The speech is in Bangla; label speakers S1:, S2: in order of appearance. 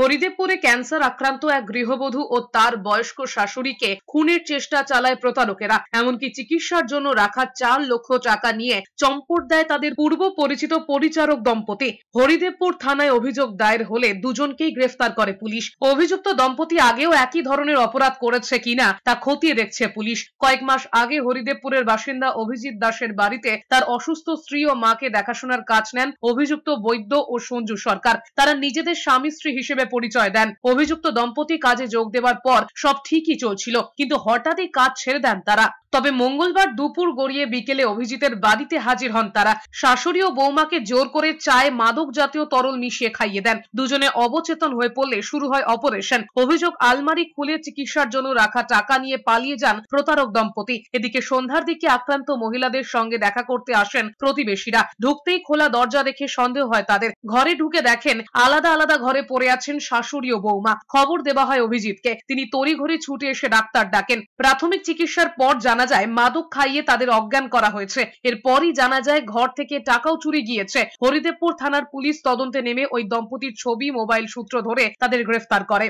S1: হরিদেবপুরে ক্যান্সার আক্রান্ত এক গৃহবধূ ও তার বয়স্ক শাশুড়িকে খুনের চেষ্টা চালায় প্রতারকেরা এমনকি চিকিৎসার জন্য রাখা চার লক্ষ টাকা নিয়ে চম্পট দেয় তাদের পূর্ব পরিচিত পরিচারক দম্পতি হরিদেবপুর থানায় অভিযোগ দায়ের হলে দুজনকেই গ্রেফতার করে পুলিশ অভিযুক্ত দম্পতি আগেও একই ধরনের অপরাধ করেছে কিনা তা খতিয়ে দেখছে পুলিশ কয়েক মাস আগে হরিদেবপুরের বাসিন্দা অভিজিৎ দাসের বাড়িতে তার অসুস্থ স্ত্রী ও মাকে দেখাশোনার কাজ নেন অভিযুক্ত বৈদ্য ও সঞ্জু সরকার তারা নিজেদের স্বামী স্ত্রী হিসেবে পরিচয় দেন অভিযুক্ত দম্পতি কাজে যোগ দেওয়ার পর সব ঠিকই চলছিল কিন্তু হঠাৎই কাজ ছেড়ে দেন তারা তবে মঙ্গলবার দুপুর গড়িয়ে বিকেলে অভিজিতের বাড়িতে হাজির হন তারা শাশুড়ি ও বৌমাকে জোর করে চায়ে মাদক জাতীয় তরল মিশিয়ে খাইয়ে দেন দুজনে অবচেতন হয়ে পড়লে শুরু হয় অপারেশন অভিযোগ আলমারি খুলে চিকিৎসার জন্য রাখা টাকা নিয়ে পালিয়ে যান প্রতারক দম্পতি এদিকে সন্ধ্যার দিকে আক্রান্ত মহিলাদের সঙ্গে দেখা করতে আসেন প্রতিবেশীরা ঢুকতেই খোলা দরজা দেখে সন্দেহ হয় তাদের ঘরে ঢুকে দেখেন আলাদা আলাদা ঘরে পড়ে আছেন শাশুড়ি ও বৌমা খবর দেওয়া হয় অভিজিৎকে তিনি তড়িঘড়ি ছুটে এসে ডাক্তার ডাকেন প্রাথমিক চিকিৎসার পর জানা জানা যায় মাদক খাইয়ে তাদের অজ্ঞান করা হয়েছে এরপরই জানা যায় ঘর থেকে টাকাও চুরি গিয়েছে হরিদেবপুর থানার পুলিশ তদন্তে নেমে ওই দম্পতির ছবি মোবাইল সূত্র ধরে তাদের গ্রেফতার করে